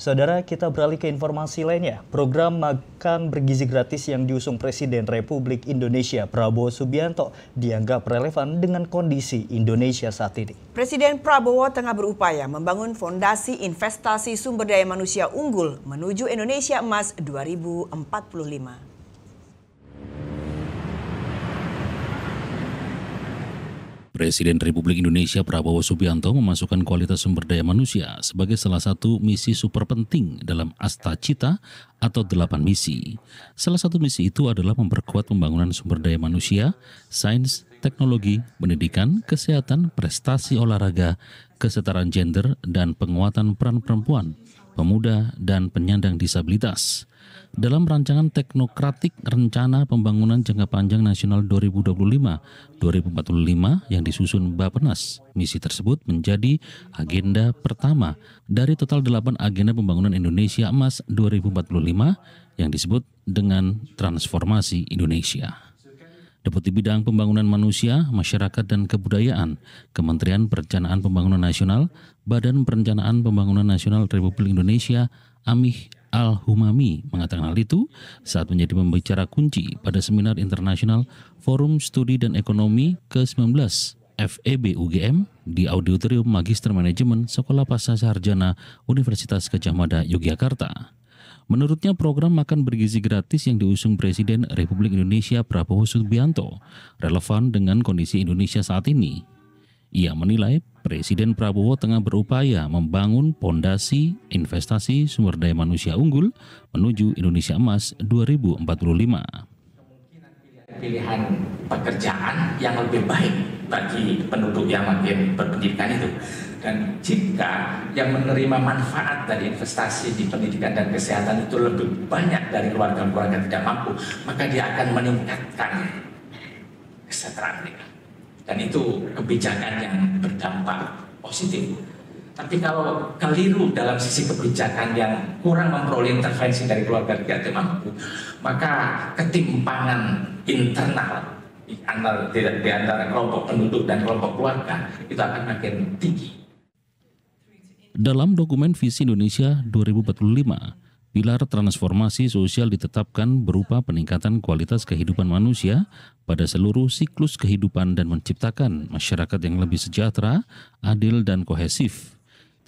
Saudara, kita beralih ke informasi lainnya. Program makan bergizi gratis yang diusung Presiden Republik Indonesia Prabowo Subianto dianggap relevan dengan kondisi Indonesia saat ini. Presiden Prabowo tengah berupaya membangun fondasi investasi sumber daya manusia unggul menuju Indonesia Emas 2045. Presiden Republik Indonesia Prabowo Subianto memasukkan kualitas sumber daya manusia sebagai salah satu misi super penting dalam Asta Cita atau delapan misi. Salah satu misi itu adalah memperkuat pembangunan sumber daya manusia, sains, teknologi, pendidikan, kesehatan, prestasi olahraga, kesetaraan gender, dan penguatan peran perempuan pemuda, dan penyandang disabilitas. Dalam rancangan teknokratik rencana pembangunan jangka panjang nasional 2025-2045 yang disusun Bapenas, misi tersebut menjadi agenda pertama dari total 8 agenda pembangunan Indonesia Emas 2045 yang disebut dengan Transformasi Indonesia. Deputi Bidang Pembangunan Manusia, Masyarakat dan Kebudayaan, Kementerian Perencanaan Pembangunan Nasional, Badan Perencanaan Pembangunan Nasional Republik Indonesia, Amih Al-Humami mengatakan hal itu saat menjadi pembicara kunci pada seminar internasional Forum Studi dan Ekonomi ke-19 FEB UGM di Auditorium Magister Manajemen Sekolah Pasca Sarjana Universitas Gajah Mada, Yogyakarta. Menurutnya program makan bergizi gratis yang diusung Presiden Republik Indonesia Prabowo Subianto relevan dengan kondisi Indonesia saat ini. Ia menilai Presiden Prabowo tengah berupaya membangun pondasi investasi sumber daya manusia unggul menuju Indonesia Emas 2045. Pilihan pekerjaan yang lebih baik bagi penduduk yang makin berpendidikan itu. Dan jika yang menerima manfaat dari investasi di pendidikan dan kesehatan itu lebih banyak dari keluarga-keluarga yang tidak mampu, maka dia akan meningkatkan kesejahteraan mereka. Dan itu kebijakan yang berdampak positif. Tapi kalau keliru dalam sisi kebijakan yang kurang memperoleh intervensi dari keluarga tidak mampu, maka ketimpangan internal di antara di antara kelompok penduduk dan kelompok keluarga itu akan makin tinggi. Dalam dokumen Visi Indonesia 2045, pilar transformasi sosial ditetapkan berupa peningkatan kualitas kehidupan manusia pada seluruh siklus kehidupan dan menciptakan masyarakat yang lebih sejahtera, adil, dan kohesif.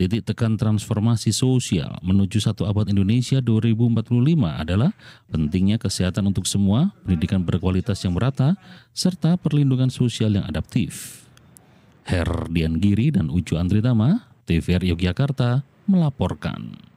Titik tekan transformasi sosial menuju satu abad Indonesia 2045 adalah pentingnya kesehatan untuk semua, pendidikan berkualitas yang merata, serta perlindungan sosial yang adaptif. Herdian Giri dan Ucu Andritama, TVR Yogyakarta, melaporkan.